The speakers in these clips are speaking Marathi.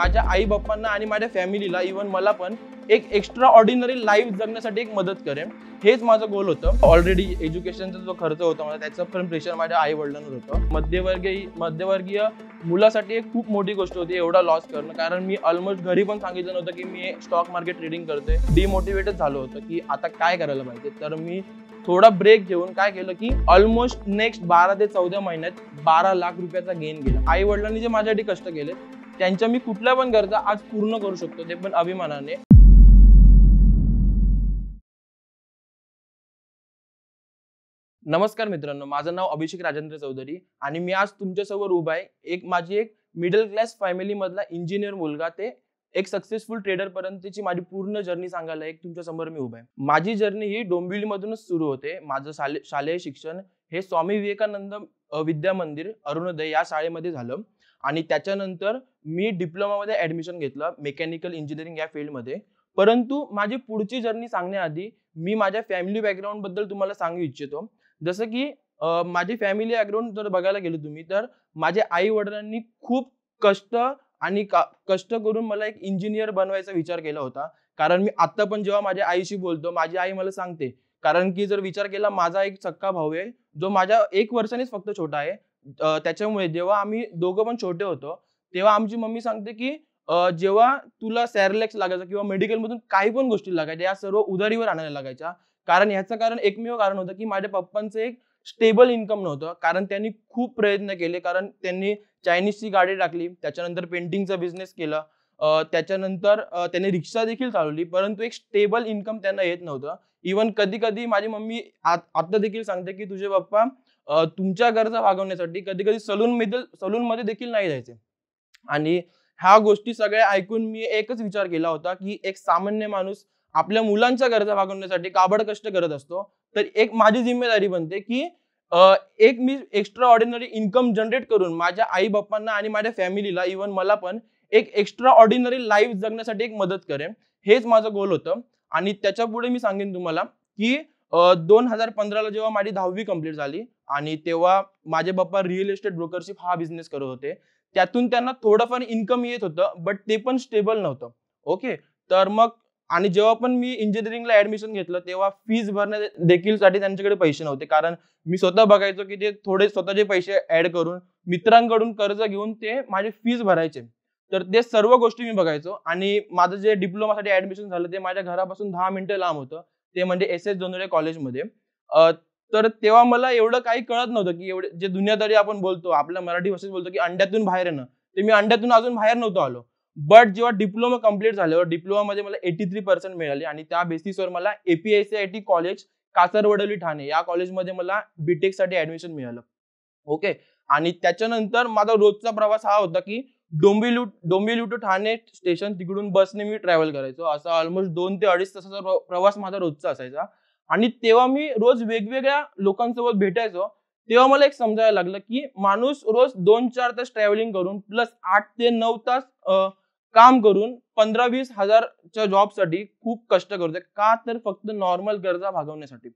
माझ्या आई बाप्पांना आणि माझ्या फॅमिलीला इवन मला पण एक एक्स्ट्रा ऑर्डिनरी लाईफ जगण्यासाठी एक मदत करेन हेच माझं गोल होतं ऑलरेडी एज्युकेशनचा जो खर्च होता मला त्याचं पण प्रेशर माझ्या आई वडिलांवर होतं मध्यवर्गीय मध्यवर्गीय मुलासाठी एक खूप मोठी गोष्ट होती एवढा लॉस करणं कारण मी ऑलमोस्ट घरी पण सांगितलं नव्हतं की मी स्टॉक मार्केट ट्रेडिंग करते डिमोटिवेटेड झालो होतं की आता काय करायला पाहिजे तर मी थोडा ब्रेक घेऊन काय केलं की ऑलमोस्ट नेक्स्ट बारा ते चौदा महिन्यात बारा लाख रुपयाचा गेन गेला आई वडिलांनी जे माझ्यासाठी कष्ट केले त्यांच्या मी कुठल्या पण गरजा आज पूर्ण करू शकतो ते पण अभिमानाने नमस्कार मित्रांनो माझं नाव अभिषेक राजेंद्र चौधरी आणि मी आज तुमच्यासमोर उभा आहे एक माझी एक मिडल क्लास फॅमिली मधला इंजिनियर मुलगा ते एक सक्सेसफुल ट्रेडर पर्यंतची माझी पूर्ण जर्नी सांगायला एक तुमच्या समोर मी उभा आहे माझी जर्नी ही डोंबिवली मधूनच सुरू होते माझं शालेय शिक्षण हे स्वामी विवेकानंद विद्या मंदिर अरुणोदय या शाळेमध्ये झालं आणि त्याच्यानंतर मी डिप्लोमामध्ये ॲडमिशन घेतलं मेकॅनिकल इंजिनिअरिंग या फील्डमध्ये परंतु माझी पुढची जर्नी सांगण्याआधी मी माझ्या फॅमिली बॅकग्राऊंडबद्दल तुम्हाला सांगू इच्छितो जसं की माझी फॅमिली बॅकग्राऊंड जर बघायला गेलो तुम्ही तर माझ्या आई वडिलांनी खूप कष्ट आणि कष्ट करून मला एक इंजिनियर बनवायचा विचार केला होता कारण मी आत्ता पण जेव्हा माझ्या आईशी बोलतो माझी आई मला सांगते कारण की जर विचार केला माझा एक चक्का भाऊ आहे जो माझ्या एक वर्षानेच फक्त छोटा आहे त्याच्यामुळे जेव्हा आम्ही दोघं पण छोटे होतो तेव्हा आमची मम्मी सांगते की जेव्हा तुला सॅरलेक्स लागायचं किंवा मेडिकलमधून काही पण गोष्टी लागायच्या या सर्व उधारीवर आणायला लागायच्या कारण याचं कारण एकमेव कारण होतं की माझ्या पप्पांचं एक स्टेबल इन्कम नव्हतं कारण त्यांनी खूप प्रयत्न केले कारण त्यांनी चायनीजची गाडी टाकली त्याच्यानंतर पेंटिंगचा बिझनेस केला त्याच्यानंतर त्याने रिक्षा देखील चालवली परंतु एक स्टेबल इन्कम त्यांना येत नव्हतं इवन कधी कधी माझी मम्मी आता देखील सांगते की तुझे पप्पा तुमच्या गरजा भागवण्यासाठी कधी कधी सलून मध्ये सलून मध्ये देखील नाही जायचे आणि ह्या गोष्टी सगळ्या ऐकून मी एकच विचार केला होता की एक सामान्य माणूस आपल्या मुलांच्या गरजा भागवण्यासाठी काबड कष्ट करत असतो तर एक माझी जिम्मेदारी बनते की एक मी एक्स्ट्रा ऑर्डिनरी इन्कम जनरेट करून माझ्या आई बाप्पांना आणि माझ्या फॅमिलीला इवन मला पण एक एक्स्ट्रा ऑर्डिनरी लाईफ जगण्यासाठी एक मदत करेन हेच माझं गोल होतं आणि त्याच्या पुढे मी सांगेन तुम्हाला की दोन हजार पंधराला जेव्हा माझी दहावी कंप्लीट झाली आणि तेव्हा माझे बाप्पा रिअल इस्टेट ब्रोकरशिप हा बिझनेस करत होते त्यातून त्यांना थोडंफार इन्कम येत होतं बट ते पण स्टेबल नव्हतं ओके तर मग आणि जेव्हा पण मी इंजिनिअरिंगला ऍडमिशन घेतलं तेव्हा फीज भरण्या देखील साठी त्यांच्याकडे पैसे नव्हते कारण मी स्वतः बघायचो की ते थोडे स्वतःचे पैसे ऍड करून मित्रांकडून कर्ज घेऊन ते माझे फीज भरायचे तर ते सर्व गोष्टी मी बघायचो आणि माझं जे डिप्लोमासाठी ऍडमिशन झालं ते माझ्या घरापासून दहा मिनिटं लांब होतं ते म्हणजे एस एस जोंदडे कॉलेजमध्ये तर तेव्हा मला एवढं काही कळत नव्हतं की एवढे जे दुनियादारी आपण बोलतो आपल्या मराठी भाषेत बोलतो की अंड्यातून बाहेर येणं ते मी अंड्यातून अजून बाहेर नव्हतो आलो बट जेव्हा डिप्लोमा कम्प्लीट झाल्यावर मध्ये मला एटी थ्री पर्सेंट मिळाली आणि त्या बेसिसवर मला APSC I T college Kasarvadavli Thane या कॉलेजमध्ये मला बीटेकसाठी ऍडमिशन मिळालं ओके आणि त्याच्यानंतर माझा रोजचा प्रवास हा होता की डोंबिवली डोंबिवली टू ठाणे स्टेशन तिकडून बसने मी ट्रॅव्हल करायचो असा ऑलमोस्ट दोन ते अडीच तासाचा प्रवास माझा रोजचा असायचा आणि तेव्हा मी रोज वेगवेगळ्या लोकांसोबत भेटायचो तेव्हा मला एक समजायला लागलं की माणूस रोज दोन चार तास ट्रॅव्हलिंग करून प्लस आठ ते नऊ तास काम करून पंधरा वीस हजारच्या जॉबसाठी खूप कष्ट करतोय का तर फक्त नॉर्मल गरजा भागवण्यासाठी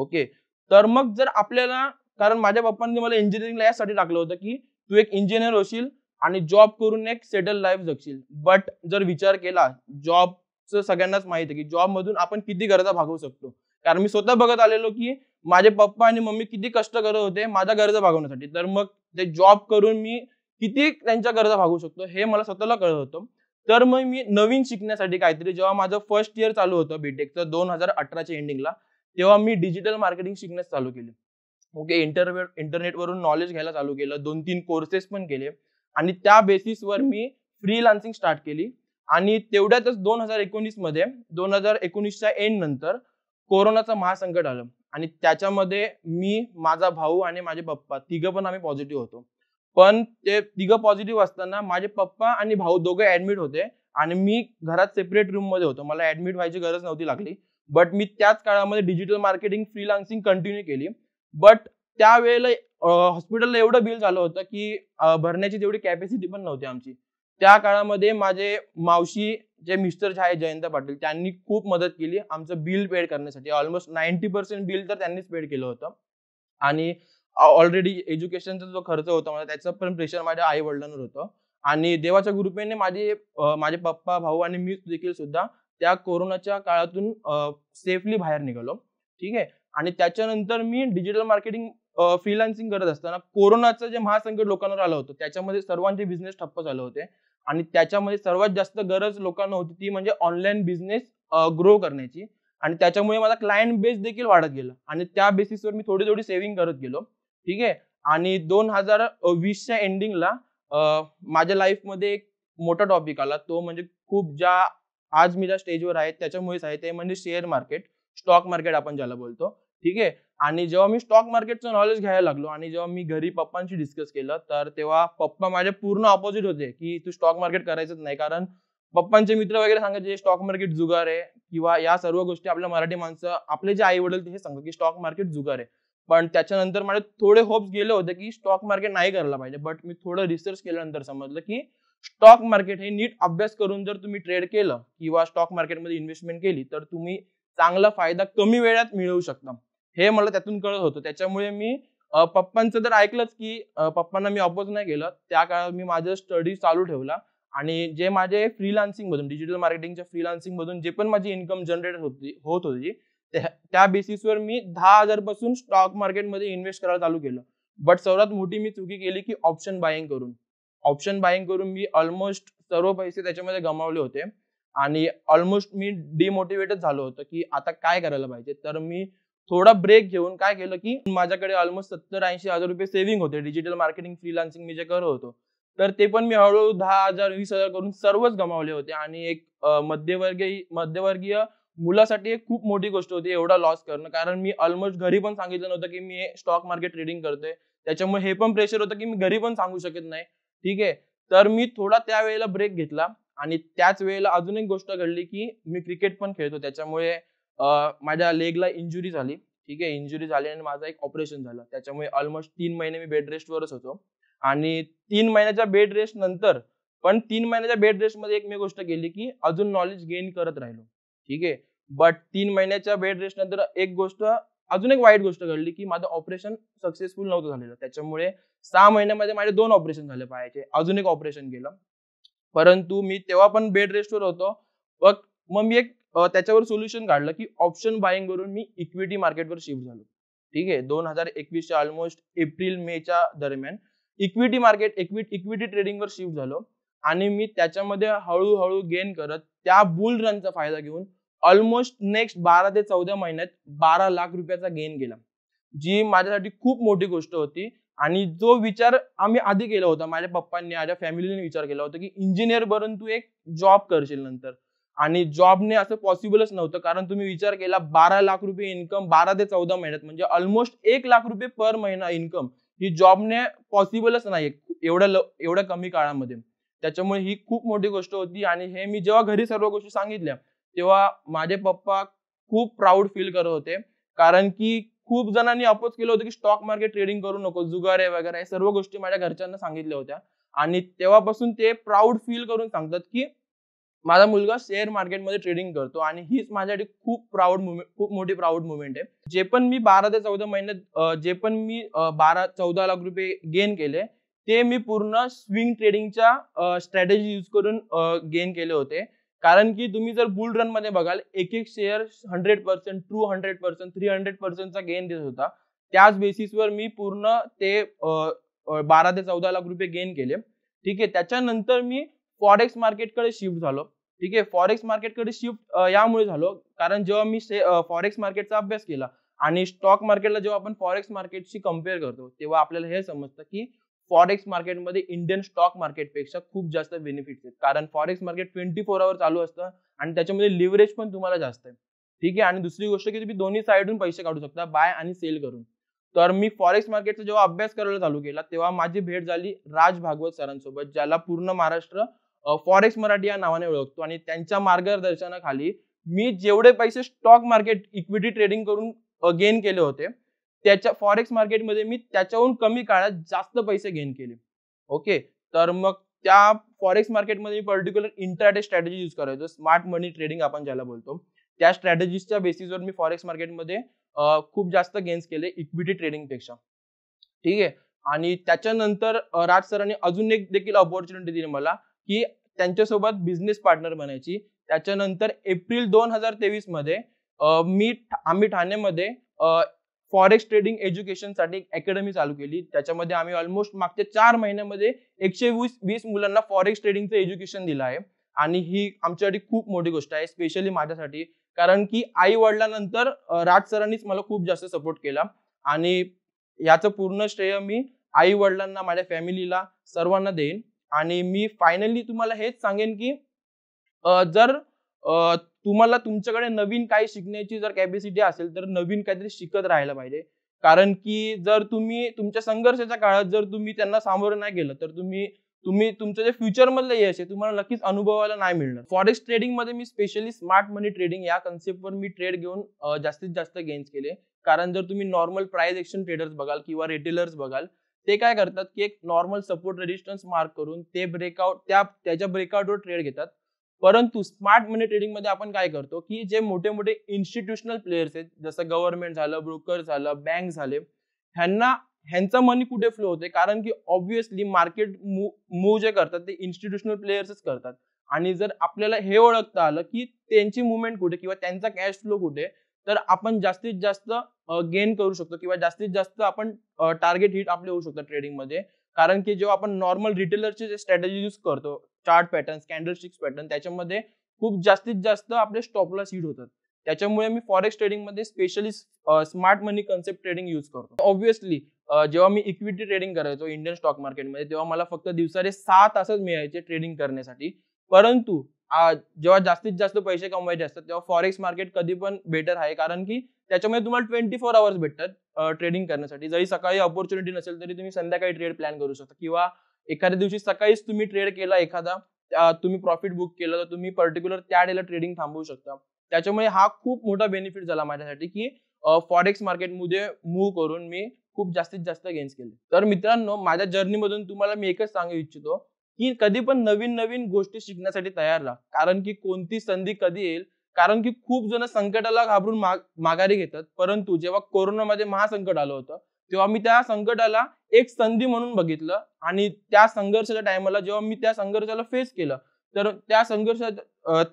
ओके तर मग जर आपल्याला कारण माझ्या पप्पांनी मला इंजिनिअरिंगला यासाठी टाकलं होतं की तू एक इंजिनियर होशील आणि जॉब करून एक सेटल लाईफ जगशील बट जर विचार केला जॉबचं सगळ्यांनाच माहिती आहे की जॉब मधून आपण किती गरजा भागवू शकतो कारण मी स्वतः बघत आलेलो की माझे पप्पा आणि मम्मी किती कष्ट करत होते माझ्या गरजा भागवण्यासाठी तर मग ते जॉब करून मी किती त्यांच्या गरजा भागवू शकतो हे मला स्वतःला कळत होतं तर मग मी नवीन शिकण्यासाठी काहीतरी जेव्हा माझं फर्स्ट इयर चालू होतं बीटेकचं दोन हजार अठराच्या एंडिंगला तेव्हा मी डिजिटल मार्केटिंग शिकण्यास चालू केले ओके इंटरनेट इंटरनेटवरून नॉलेज घ्यायला चालू केलं दोन तीन कोर्सेस पण केले आणि त्या बेसिसवर मी फ्रीलान्सिंग स्टार्ट केली आणि तेवढ्यातच दोन हजार एकोणीस मध्ये दोन हजार एकोणीसच्या एंड नंतर कोरोनाचं महासंकट आलं आणि त्याच्यामध्ये मी माझा भाऊ आणि माझे पप्पा तिघं पण आम्ही पॉझिटिव्ह होतो पण ते तिघं पॉझिटिव्ह असताना माझे पप्पा आणि भाऊ दोघे ऍडमिट होते आणि मी घरात सेपरेट रूम मध्ये होतो मला ऍडमिट व्हायची गरज नव्हती लागली बट मी त्याच काळामध्ये डिजिटल मार्केटिंग फ्रीलान्सिंग कंटिन्यू केली बट त्यावेळेला हॉस्पिटलला एवढं बिल झालं होतं की भरण्याची तेवढी कॅपॅसिटी पण नव्हती आमची त्या काळामध्ये माझे मावशी जे मिस्टर जे आहे जयंत पाटील त्यांनी खूप मदत केली आमचं बिल पेड करण्यासाठी ऑलमोस्ट नाईन्टी पर्सेंट बिल तर त्यांनीच पेड केलं होतं आणि ऑलरेडी एज्युकेशनचा जो खर्च होता मला त्याचं पण प्रेशर माझ्या आई वडिलांवर होतं आणि देवाच्या कृपेने माझे माझे पप्पा भाऊ आणि मी देखील सुद्धा त्या कोरोनाच्या काळातून सेफली बाहेर निघालो ठीक आहे आणि त्याच्यानंतर मी डिजिटल मार्केटिंग फ्रीलान्सिंग करत असताना कोरोनाचं जे महासंकट लोकांवर आलं होतं त्याच्यामध्ये सर्वांचे बिझनेस ठप्प झाले होते आणि त्याच्यामध्ये सर्वात जास्त गरज लोकांना होती ती म्हणजे ऑनलाईन बिझनेस ग्रो करण्याची आणि त्याच्यामुळे माझा क्लायंट बेस देखील वाढत गेला आणि त्या बेसिसवर मी थोडी थोडी सेव्हिंग करत गेलो ठीक आहे आणि दोन हजार वीसच्या एंडिंगला माझ्या लाईफमध्ये एक मोठा टॉपिक आला तो म्हणजे खूप ज्या आज मी ज्या स्टेजवर आहे त्याच्यामुळेच आहे ते म्हणजे शेअर मार्केट स्टॉक मार्केट आपण ज्याला बोलतो ठीक आहे आणि जेव्हा मी स्टॉक मार्केटचं नॉलेज घ्यायला लागलो आणि जेव्हा मी घरी पप्पांशी डिस्कस केलं तर तेव्हा पप्पा माझे पूर्ण ऑपोजिट होते की तू स्टॉक मार्केट करायचंच नाही कारण पप्पांचे मित्र वगैरे सांगायचे स्टॉक मार्केट जुगार आहे किंवा या सर्व गोष्टी आपल्या मराठी माणसं आपले जे आई वडील ते सांगतात की स्टॉक मार्केट जुगार आहे पण त्याच्यानंतर माझे थोडे होप्स गेले होते की स्टॉक मार्केट नाही करायला पाहिजे बट मी थोडं रिसर्च केल्यानंतर समजलं की स्टॉक मार्केट हे नीट अभ्यास करून जर तुम्ही ट्रेड केलं किंवा स्टॉक मार्केटमध्ये इन्व्हेस्टमेंट केली तर तुम्ही चांगला फायदा कमी वेळात मिळवू शकता हे मला त्यातून कळत होतं त्याच्यामुळे मी पप्पांचं तर ऐकलंच की पप्पांना मी अपोज नाही केलं त्या काळात मी माझं स्टडी चालू ठेवला आणि जे माझे फ्रीलान्सिंग मधून डिजिटल मार्केटिंगच्या फ्रीलान्सिंग मधून जे पण माझी इन्कम जनरेट होती होत होती त्या बेसिसवर मी दहा हजार पासून स्टॉक मार्केटमध्ये इन्व्हेस्ट करायला चालू केलं बट सर्वात मोठी मी चुकी केली की ऑप्शन बायिंग करून ऑप्शन बायिंग करून मी ऑलमोस्ट सर्व पैसे त्याच्यामध्ये गमावले होते आणि ऑलमोस्ट मी डिमोटिवेटच झालो होतो की आता काय करायला पाहिजे तर मी थोडा ब्रेक घेऊन काय केलं की माझ्याकडे ऑलमोस्ट सत्तर ऐंशी हजार रुपये सेव्हिंग होते डिजिटल मार्केटिंग फ्रीलान्सिंग मी जे करत होतो तर ते पण मी हळूहळू दहा हजार वीस हजार करून सर्वच गमावले होते आणि एक मध्यवर्गीय मध्यवर्गीय मुलासाठी एक खूप मोठी गोष्ट होती एवढा लॉस करणं कारण मी ऑलमोस्ट घरी पण सांगितलं नव्हतं की मी स्टॉक मार्केट ट्रेडिंग करतोय त्याच्यामुळे हे पण प्रेशर होतं की मी घरी पण सांगू शकत नाही ठीक आहे तर मी थोडा त्यावेळेला ब्रेक घेतला आणि त्याच वेळेला अजून एक गोष्ट घडली की मी क्रिकेट पण खेळतो त्याच्यामुळे माझ्या लेगला इंजुरी झाली ठीक आहे इंजुरी झाली आणि माझं एक ऑपरेशन झालं त्याच्यामुळे ऑलमोस्ट तीन महिने मी बेड रेस्टवरच होतो आणि तीन महिन्याच्या बेड रेस्ट नंतर पण तीन महिन्याच्या बेड रेस्टमध्ये एक मी गोष्ट केली की अजून नॉलेज गेन करत राहिलो ठीक आहे बट तीन महिन्याच्या बेड रेस्ट नंतर एक गोष्ट अजून एक वाईट गोष्ट घडली की माझं ऑपरेशन सक्सेसफुल नव्हतं झालेलं त्याच्यामुळे सहा महिन्यामध्ये माझे दोन ऑपरेशन झाले पाहिजे अजून एक ऑपरेशन केलं परंतु मी तेव्हा पण बेड रेस्टवर होतो मग मग मी एक त्याच्यावर सोल्युशन काढलं की ऑप्शन बाईंग वरून मी इक्विटी मार्केटवर शिफ्ट झालो ठीक आहे दोन हजार एकवीसच्या ऑलमोस्ट एप्रिल मे च्या दरम्यान इक्विटी मार्केट इक्विटी इक्विटी ट्रेडिंगवर शिफ्ट झालो आणि मी त्याच्यामध्ये हळूहळू गेन करत त्या बुल रनचा फायदा घेऊन ऑलमोस्ट नेक्स्ट बारा ते चौदा महिन्यात बारा लाख रुपयाचा गेन केला जी माझ्यासाठी खूप मोठी गोष्ट होती आणि जो विचार आम्ही आधी केला होता माझ्या पप्पांनी माझ्या फॅमिलीने विचार केला होता की इंजिनियर बनून तू एक जॉब करशील नंतर आणि जॉबने असं पॉसिबलच नव्हतं कारण तुम्ही विचार केला बारा लाख रुपये इन्कम बारा ते चौदा महिन्यात म्हणजे ऑलमोस्ट एक लाख रुपये पर महिना इन्कम ही जॉबने पॉसिबलच नाही एवढ्या एवढ्या कमी काळामध्ये त्याच्यामुळे ही खूप मोठी गोष्ट होती आणि हे मी जेव्हा घरी सर्व गोष्टी सांगितल्या तेव्हा माझे पप्पा खूप प्राऊड फील करत होते कारण की खूप जणांनी अपोज केलं होतं की स्टॉक मार्केट ट्रेडिंग करू नको जुगारे वगैरे सर्व गोष्टी माझ्या घरच्यांना सांगितल्या होत्या आणि तेव्हापासून ते प्राऊड फील करून सांगतात की माझा मुलगा शेअर मार्केटमध्ये ट्रेडिंग करतो आणि हीच माझ्यासाठी खूप प्राऊड मुवमेंट खूप मोठी प्राऊड मुवमेंट आहे जे पण मी बारा ते चौदा महिन्यात जे पण मी बारा चौदा लाख रुपये गेन केले ते मी पूर्ण स्विंग ट्रेडिंगच्या स्ट्रॅटेजी यूज करून गेन केले होते कारण की तुम्ही जर बुल रन मध्ये बघाल एक एक share hundred percent two hundred percent three hundred पर्सेंटचा गेन देत होता त्याच बेसिसवर मी पूर्ण ते बारा ते चौदा लाख रुपये गेन केले ठीक आहे त्याच्यानंतर मी फॉरेक्स मार्केटकडे शिफ्ट झालो ठीक आहे फॉरेक्स मार्केटकडे शिफ्ट यामुळे झालो कारण जेव्हा मी फॉरेक्स मार्केटचा अभ्यास केला आणि स्टॉक मार्केटला जेव्हा आपण फॉरेक्स मार्केटशी कम्पेअर करतो तेव्हा आपल्याला हे समजतं की फॉरेक्स मार्केटमध्ये इंडियन स्टॉक मार्केटपेक्षा खूप जास्त बेनिफिट्स आहेत कारण forex market twenty four hour चालू असतं आणि त्याच्यामध्ये लिव्हरेज पण तुम्हाला जास्त आहे ठीक आहे आणि दुसरी गोष्ट की तुम्ही दोन्ही साईडून पैसे काढू शकता बाय आणि सेल करून तर मी फॉरेक्स मार्केटचा जेव्हा अभ्यास करायला चालू केला तेव्हा माझी भेट झाली राज भागवत सरांसोबत ज्याला पूर्ण महाराष्ट्र फॉरेक्स मराठी या नावाने ओळखतो आणि त्यांच्या मार्गदर्शनाखाली मी जेवढे पैसे स्टॉक मार्केट इक्विटी ट्रेडिंग करून गेन केले होते त्याच्या फॉरेक्स मार्केटमध्ये मी त्याच्याहून कमी काळात जास्त पैसे गेन केले ओके तर मग त्या फॉरेक्स मार्केटमध्ये मी पर्टिक्युलर इंटरडे स्ट्रॅटेजी यूज करायचो स्मार्ट मनी ट्रेडिंग आपण ज्याला बोलतो त्या स्ट्रॅटेजीच्या बेसिसवर मी फॉरेक्स मार्केटमध्ये खूप जास्त गेन्स केले इक्विटी ट्रेडिंगपेक्षा ठीक आहे आणि त्याच्यानंतर राज सरांनी अजून एक देखील अपॉर्च्युनिटी दिली मला की त्यांच्यासोबत बिझनेस पार्टनर बनायची त्याच्यानंतर एप्रिल दोन हजार तेवीस मध्ये मी आम्ही ठाणेमध्ये फॉरेक्स ट्रेडिंग एज्युकेशनसाठी अकॅडमी चालू केली त्याच्यामध्ये आम्ही ऑलमोस्ट मागच्या चार महिन्यामध्ये एकशे वीस वीस मुलांना फॉरेक्स ट्रेडिंगचं एज्युकेशन दिलं आहे आणि ही आमच्यासाठी खूप मोठी गोष्ट आहे स्पेशली माझ्यासाठी कारण की आई वडिलांनंतर राज सरांनीच मला खूप जास्त सपोर्ट केला आणि याचं पूर्ण श्रेय मी आई वडिलांना माझ्या फॅमिलीला सर्वांना देईन आणि मी फायनली तुम्हाला हेच सांगेन की जर तुम्हाला तुमच्याकडे नवीन काही शिकण्याची जर कॅपॅसिटी असेल तर नवीन काहीतरी शिकत राहायला पाहिजे कारण की जर तुम्ही तुमच्या संघर्षाच्या काळात जर तुम्ही त्यांना सामोरं नाही गेलं तर तुम्ही तुम्ही तुमचं जे फ्युचरमधलं यश असे तुम्हाला नक्कीच अनुभवायला नाही मिळणार ट्रेडिंग ट्रेडिंगमध्ये मी स्पेशली स्मार्ट मनी ट्रेडिंग या कन्सेप्टवर मी ट्रेड घेऊन जास्तीत जास्त गेन्स केले कारण जर तुम्ही नॉर्मल प्राइस एक्शन ट्रेडर्स बघाल किंवा रिटेलर्स बघाल ते काय करतात की एक नॉर्मल सपोर्ट रेजिस्टन्स मार्क करून ते ब्रेकआउट त्या त्याच्या ब्रेकआउटवर ट्रेड घेतात परंतु स्मार्ट मनी ट्रेडिंग मध्ये आपण काय करतो की जे मोठे मोठे इन्स्टिट्युशनल प्लेयर्स आहेत जसं गव्हर्नमेंट झालं ब्रोकर झालं बँक झाले ह्यांना ह्यांचा मनी कुठे फ्लो होते कारण की ऑब्व्हियसली मार्केट मूव जे करतात ते इन्स्टिट्यूशनल प्लेयर्सच करतात आणि जर आपल्याला हे ओळखता आलं की त्यांची मुवमेंट कुठे किंवा त्यांचा कॅश फ्लो कुठे तर आपण जास्तीत जास्त गेन करू शकतो किंवा जास्तीत जास्त आपण टार्गेट हिट आपले होऊ शकतो ट्रेडिंगमध्ये कारण की जेव्हा आपण नॉर्मल रिटेलरचे जे स्ट्रॅटेजी यूज करतो chart pattern candlesticks pattern त्याच्यामध्ये खूप जास्तीत जास्त आपले स्टॉपलॉस हिट होतात त्याच्यामुळे मी फॉरेक्स ट्रेडिंगमध्ये specially smart money concept trading use करतो ऑब्व्हियसली जेव्हा मी इक्विटी ट्रेडिंग करायचो इंडियन स्टॉक मार्केटमध्ये तेव्हा मला फक्त दिवसाने सहा तासच मिळायचे ट्रेडिंग करण्यासाठी परंतु जेव्हा जास्तीत जास्त पैसे कमवायचे असतात तेव्हा फॉरेक्स मार्केट कधी पण बेटर आहे कारण की त्याच्यामध्ये तुम्हाला ट्वेंटी फोर आवर्स भेटतात ट्रेडिंग करण्यासाठी जरी सकाळी अपॉर्च्युनिटी नसेल तरी तुम्ही संध्याकाळी ट्रेड प्लॅन करू शकता किंवा एखाद्या दिवशी सकाळीच तुम्ही ट्रेड केला एखादा तुम्ही प्रॉफिट बुक केलं तर तुम्ही पर्टिक्युलर त्या डेला ट्रेडिंग थांबवू शकता त्याच्यामुळे हा खूप मोठा बेनिफिट झाला माझ्यासाठी की फॉरेक्स मार्केटमध्ये मूव्ह करून मी खूप जास्तीत जास्त गेन्स केले तर मित्रांनो माझ्या जर्नी मधून तुम्हाला मी एकच सांगू इच्छितो की कधी पण नवीन नवीन गोष्टी शिकण्यासाठी तयार राहा कारण की कोणती संधी कधी येईल कारण की खूप जण संकटाला घाबरून माघारी घेतात परंतु जेव्हा कोरोनामध्ये महासंकट आलं होतं तेव्हा मी त्या संकटाला एक संधी म्हणून बघितलं आणि त्या संघर्षाच्या टायमाला जेव्हा मी त्या संघर्षाला फेस केलं तर त्या संघर्षात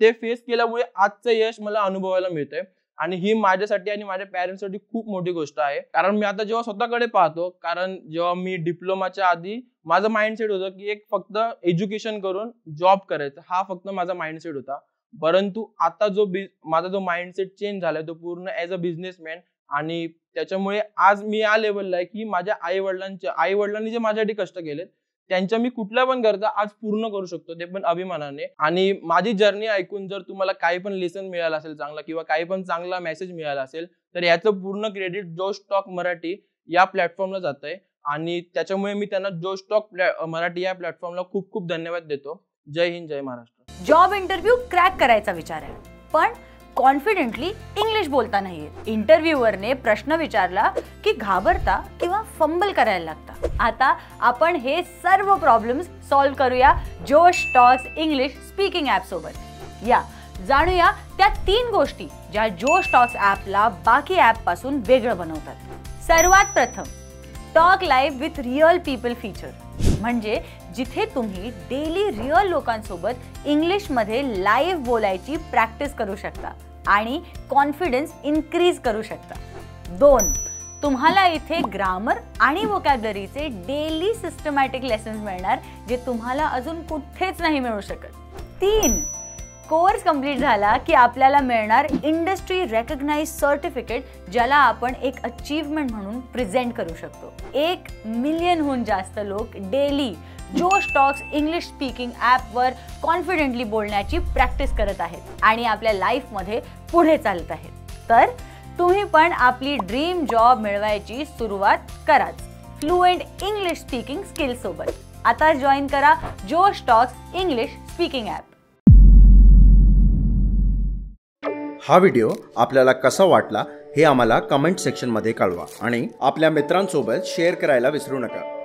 ते फेस केल्यामुळे आजचं यश मला अनुभवायला मिळतंय आणि ही माझ्यासाठी आणि माझ्या पॅरेंट्ससाठी खूप मोठी गोष्ट आहे कारण मी आता जेव्हा स्वतःकडे पाहतो कारण जेव्हा मी डिप्लोमाच्या आधी माझं माइंडसेट होतं की एक फक्त एज्युकेशन करून जॉब करायचं हा फक्त माझा माइंडसेट होता परंतु आता जो माझा जो माइंडसेट चेंज झालाय तो पूर्ण ॲज अ बिझनेसमॅन आणि त्याच्यामुळे आज मी या लेवलला आहे की माझ्या आई वडिलांच्या आई वडिलांनी जे माझ्यासाठी कष्ट केलेत त्यांच्या मी कुठल्या पण गरजा आज पूर्ण करू शकतो ते पण अभिमानाने आणि माझी जर्नी ऐकून जर तुम्हाला काही पण लेसन मिळालं असेल चांगला किंवा काही पण चांगला मेसेज मिळाला असेल तर याचं पूर्ण क्रेडिट जो स्टॉक मराठी या प्लॅटफॉर्मला जात आहे आणि त्याच्यामुळे मी त्यांना जो स्टॉक मराठी या प्लॅटफॉर्मला खूप खूप धन्यवाद देतो जय हिंद जय महाराष्ट्र जॉब इंटरव्ह्यू क्रॅक करायचा विचार आहे पण कॉन्फिडेंटली इंग्लिश बोलता नाही इंटरव्ह्यूअरने प्रश्न विचारला की घाबरता किंवा फंबल करायला लागता आता आपण हे सर्व प्रॉब्लेम्स सॉल्व्ह करूया जोश टॉस इंग्लिश स्पीकिंग ॲपसोबत या जाणूया त्या तीन गोष्टी ज्या जोश टॉस ॲपला बाकी पासून वेगळं बनवतात सर्वात प्रथम talk live with real people feature म्हणजे जिथे तुम्ही डेली रिअल लोकांसोबत इंग्लिशमध्ये लाईव्ह बोलायची प्रॅक्टिस करू शकता आणि कॉन्फिडन्स इन्क्रीज करू शकता दोन तुम्हाला इथे ग्रामर आणि वोकॅबलरीचे डेली सिस्टमॅटिक लेसन्स मिळणार जे तुम्हाला अजून कुठेच नाही मिळू शकत तीन कोर्स कंप्लीट झाला की आपल्याला मिळणार इंडस्ट्री रेकग्नाइज सर्टिफिकेट ज्याला आपण एक अचीवमेंट म्हणून प्रेझेंट करू शकतो एक मिलियनहून जास्त लोक daily Josh Talks English speaking ॲपवर कॉन्फिडेंटली बोलण्याची प्रॅक्टिस करत आहेत आणि आपल्या लाईफमध्ये पुढे चालत आहेत तर तुम्ही पण आपली ड्रीम जॉब मिळवायची सुरुवात कराच फ्लुएंट इंग्लिश स्पीकिंग स्किल्ससोबत आता जॉईन करा Josh Talks English speaking app हा व्हिडिओ आपल्याला कसा वाटला हे आम्हाला कमेंट सेक्शनमध्ये कळवा आणि आपल्या मित्रांसोबत शेअर करायला विसरू नका